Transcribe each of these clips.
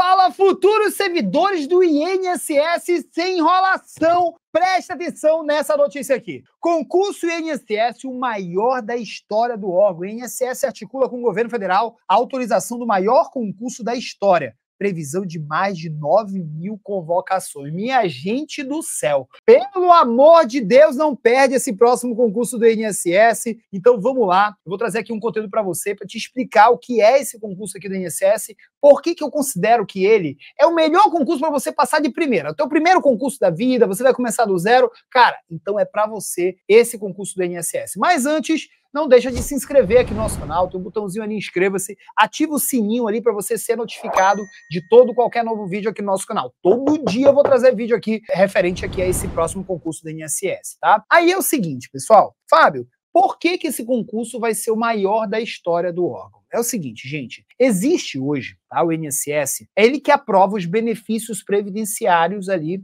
Fala, futuros servidores do INSS sem enrolação! Presta atenção nessa notícia aqui. Concurso INSS, o maior da história do órgão. O INSS articula com o governo federal a autorização do maior concurso da história previsão de mais de 9 mil convocações. Minha gente do céu! Pelo amor de Deus, não perde esse próximo concurso do INSS. Então vamos lá, eu vou trazer aqui um conteúdo para você para te explicar o que é esse concurso aqui do INSS, por que, que eu considero que ele é o melhor concurso para você passar de primeira. O teu primeiro concurso da vida, você vai começar do zero. Cara, então é para você esse concurso do INSS. Mas antes, não deixa de se inscrever aqui no nosso canal, tem um botãozinho ali, inscreva-se, ativa o sininho ali para você ser notificado de todo qualquer novo vídeo aqui no nosso canal. Todo dia eu vou trazer vídeo aqui referente aqui a esse próximo concurso do INSS, tá? Aí é o seguinte, pessoal, Fábio, por que, que esse concurso vai ser o maior da história do órgão? É o seguinte, gente, existe hoje, tá, o INSS, é ele que aprova os benefícios previdenciários ali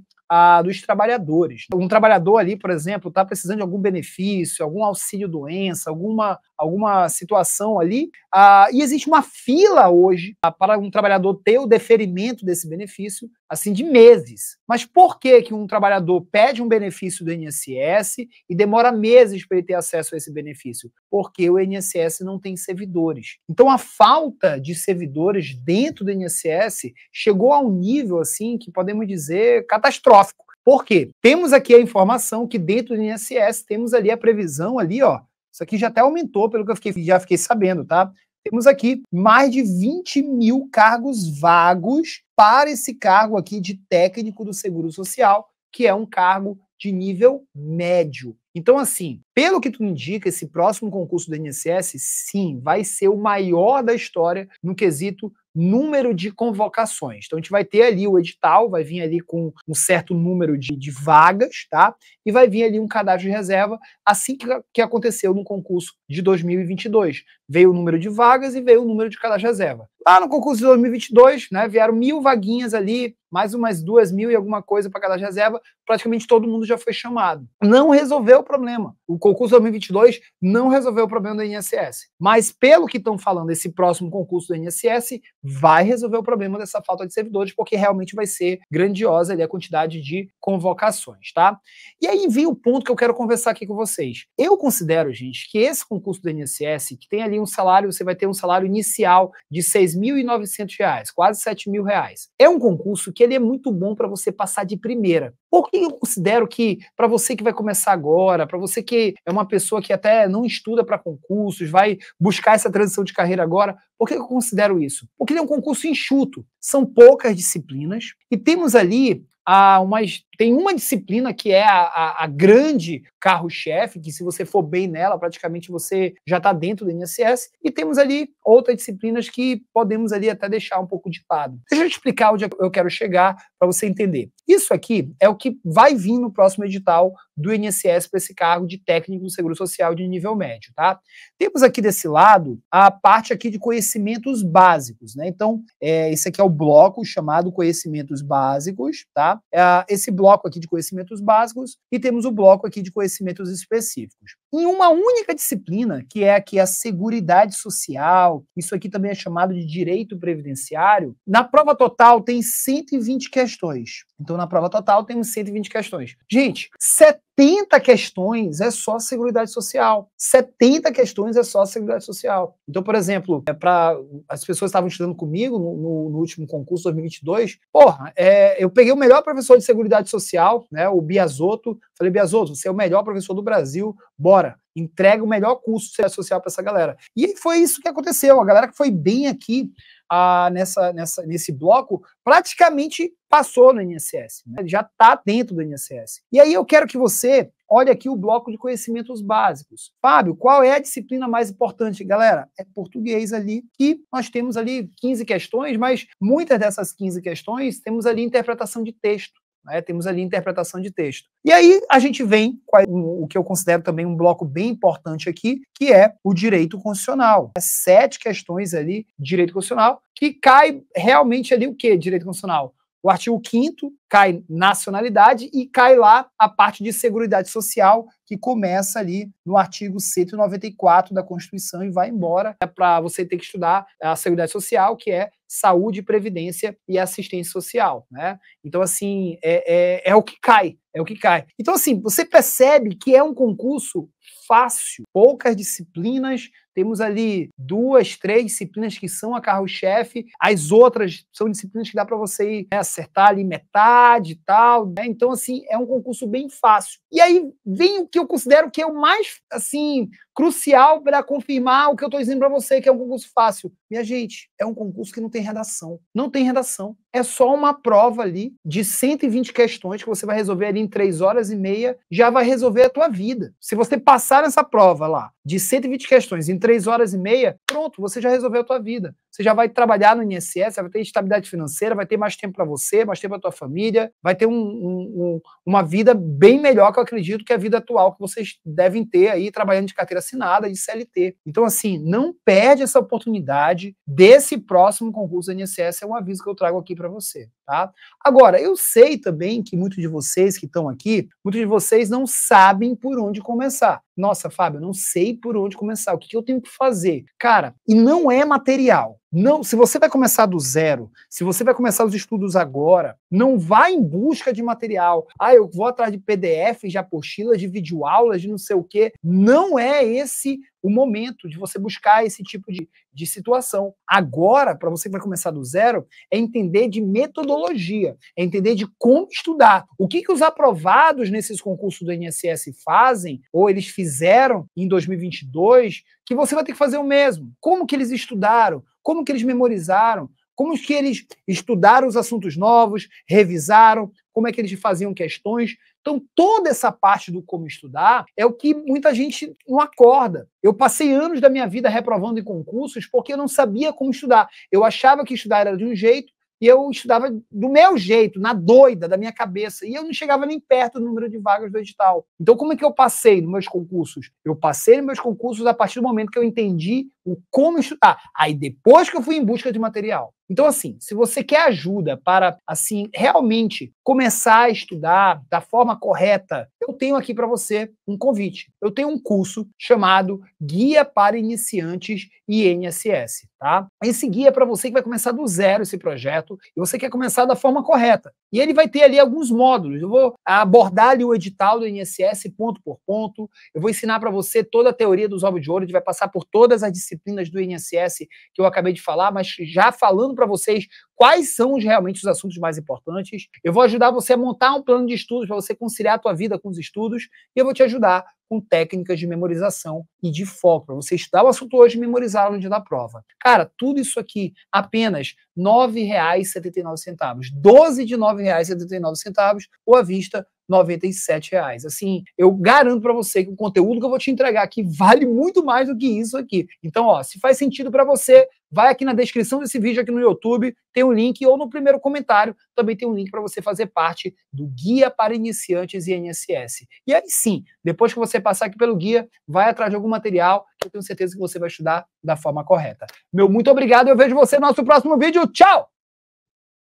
dos trabalhadores. Um trabalhador ali, por exemplo, está precisando de algum benefício, algum auxílio doença, alguma, alguma situação ali, ah, e existe uma fila hoje ah, para um trabalhador ter o deferimento desse benefício, assim de meses. Mas por que que um trabalhador pede um benefício do INSS e demora meses para ele ter acesso a esse benefício? Porque o INSS não tem servidores. Então a falta de servidores dentro do INSS chegou a um nível assim que podemos dizer catastrófico. Por quê? Temos aqui a informação que dentro do INSS temos ali a previsão ali, ó, isso aqui já até aumentou, pelo que eu fiquei, já fiquei sabendo, tá? Temos aqui mais de 20 mil cargos vagos para esse cargo aqui de técnico do Seguro Social, que é um cargo de nível médio. Então, assim, pelo que tu indica, esse próximo concurso do INSS, sim, vai ser o maior da história no quesito número de convocações. Então a gente vai ter ali o edital, vai vir ali com um certo número de, de vagas, tá? E vai vir ali um cadastro de reserva, assim que, que aconteceu no concurso de 2022. Veio o número de vagas e veio o número de cadastro de reserva. Lá tá no concurso de 2022, né, vieram mil vaguinhas ali, mais umas duas mil e alguma coisa para cada reserva, praticamente todo mundo já foi chamado. Não resolveu o problema. O concurso de 2022 não resolveu o problema do INSS. Mas, pelo que estão falando, esse próximo concurso do INSS vai resolver o problema dessa falta de servidores, porque realmente vai ser grandiosa ali a quantidade de convocações, tá? E aí vem o ponto que eu quero conversar aqui com vocês. Eu considero, gente, que esse concurso do INSS, que tem ali um salário, você vai ter um salário inicial de 6 6.900 reais, quase R$ mil reais. É um concurso que ele é muito bom para você passar de primeira. Por que eu considero que, para você que vai começar agora, para você que é uma pessoa que até não estuda para concursos, vai buscar essa transição de carreira agora, por que eu considero isso? Porque ele é um concurso enxuto. São poucas disciplinas e temos ali a ah, umas tem uma disciplina que é a, a, a grande carro-chefe, que se você for bem nela, praticamente você já está dentro do INSS, e temos ali outras disciplinas que podemos ali até deixar um pouco de lado. Deixa eu te explicar onde eu quero chegar para você entender. Isso aqui é o que vai vir no próximo edital do INSS para esse cargo de técnico do Seguro Social de nível médio, tá? Temos aqui desse lado a parte aqui de conhecimentos básicos, né? Então, é, esse aqui é o bloco chamado conhecimentos básicos, tá? É, esse bloco bloco aqui de conhecimentos básicos e temos o bloco aqui de conhecimentos específicos em uma única disciplina, que é aqui a Seguridade Social, isso aqui também é chamado de Direito Previdenciário, na prova total tem 120 questões. Então, na prova total temos 120 questões. Gente, 70 questões é só Seguridade Social. 70 questões é só Seguridade Social. Então, por exemplo, é para as pessoas estavam estudando comigo no, no, no último concurso 2022, porra, é, eu peguei o melhor professor de Seguridade Social, né, o Biasoto. Falei, Biasoto, você é o melhor professor do Brasil, bora entrega o melhor curso social para essa galera. E foi isso que aconteceu. A galera que foi bem aqui ah, nessa, nessa, nesse bloco praticamente passou no INSS, né? já está dentro do INSS. E aí eu quero que você olhe aqui o bloco de conhecimentos básicos. Fábio, qual é a disciplina mais importante? Galera, é português ali, que nós temos ali 15 questões, mas muitas dessas 15 questões temos ali interpretação de texto. Né? Temos ali interpretação de texto. E aí a gente vem com o que eu considero também um bloco bem importante aqui, que é o direito constitucional. É sete questões ali de direito constitucional, que cai realmente ali o que? Direito constitucional. O artigo 5 cai nacionalidade e cai lá a parte de segurança Social, que começa ali no artigo 194 da Constituição e vai embora. É né, para você ter que estudar a segurança Social, que é saúde, previdência e assistência social, né? Então, assim, é, é, é o que cai, é o que cai. Então, assim, você percebe que é um concurso fácil, poucas disciplinas. Temos ali duas, três disciplinas que são a carro-chefe, as outras são disciplinas que dá para você ir, né, acertar ali metade e tal. Né? Então, assim, é um concurso bem fácil. E aí vem o que eu considero que é o mais, assim, crucial para confirmar o que eu estou dizendo para você, que é um concurso fácil. Minha gente, é um concurso que não tem redação. Não tem redação. É só uma prova ali de 120 questões que você vai resolver ali em três horas e meia, já vai resolver a tua vida. Se você passar passaram essa prova lá de 120 questões em 3 horas e meia, pronto, você já resolveu a tua vida. Você já vai trabalhar no INSS, vai ter estabilidade financeira, vai ter mais tempo para você, mais tempo para tua família, vai ter um, um, uma vida bem melhor que eu acredito que a vida atual que vocês devem ter aí trabalhando de carteira assinada, de CLT. Então, assim, não perde essa oportunidade desse próximo concurso do INSS, é um aviso que eu trago aqui para você, tá? Agora, eu sei também que muitos de vocês que estão aqui, muitos de vocês não sabem por onde começar. Nossa, Fábio, eu não sei por onde começar, o que, que eu tenho que fazer. Cara, e não é material. Não, se você vai começar do zero, se você vai começar os estudos agora, não vá em busca de material. Ah, eu vou atrás de PDF, de apostila, de videoaulas, de não sei o quê. Não é esse o momento de você buscar esse tipo de, de situação. Agora, para você que vai começar do zero, é entender de metodologia, é entender de como estudar. O que, que os aprovados nesses concursos do INSS fazem, ou eles fizeram em 2022, que você vai ter que fazer o mesmo. Como que eles estudaram? como que eles memorizaram, como que eles estudaram os assuntos novos, revisaram, como é que eles faziam questões. Então, toda essa parte do como estudar é o que muita gente não acorda. Eu passei anos da minha vida reprovando em concursos porque eu não sabia como estudar. Eu achava que estudar era de um jeito e eu estudava do meu jeito, na doida, da minha cabeça, e eu não chegava nem perto do número de vagas do edital. Então, como é que eu passei nos meus concursos? Eu passei nos meus concursos a partir do momento que eu entendi o como estudar. Ah, aí depois que eu fui em busca de material. Então, assim, se você quer ajuda para, assim, realmente começar a estudar da forma correta, eu tenho aqui para você um convite. Eu tenho um curso chamado Guia para Iniciantes INSS, tá? Esse guia é para você que vai começar do zero esse projeto e você quer começar da forma correta. E ele vai ter ali alguns módulos. Eu vou abordar ali o edital do INSS ponto por ponto. Eu vou ensinar para você toda a teoria dos ovos de ouro, a gente vai passar por todas as disciplinas disciplinas do INSS que eu acabei de falar, mas já falando para vocês quais são os, realmente os assuntos mais importantes. Eu vou ajudar você a montar um plano de estudos para você conciliar a tua vida com os estudos e eu vou te ajudar com técnicas de memorização e de foco, para você estudar o assunto hoje e memorizar no dia da prova. Cara, tudo isso aqui apenas R$ 9,79, 12 de R$ 9,79 ou à vista R$ 97,00. Assim, eu garanto para você que o conteúdo que eu vou te entregar aqui vale muito mais do que isso aqui. Então, ó, se faz sentido para você, Vai aqui na descrição desse vídeo aqui no YouTube, tem um link, ou no primeiro comentário também tem um link para você fazer parte do Guia para Iniciantes INSS. E aí sim, depois que você passar aqui pelo guia, vai atrás de algum material, que eu tenho certeza que você vai estudar da forma correta. Meu muito obrigado, eu vejo você no nosso próximo vídeo. Tchau!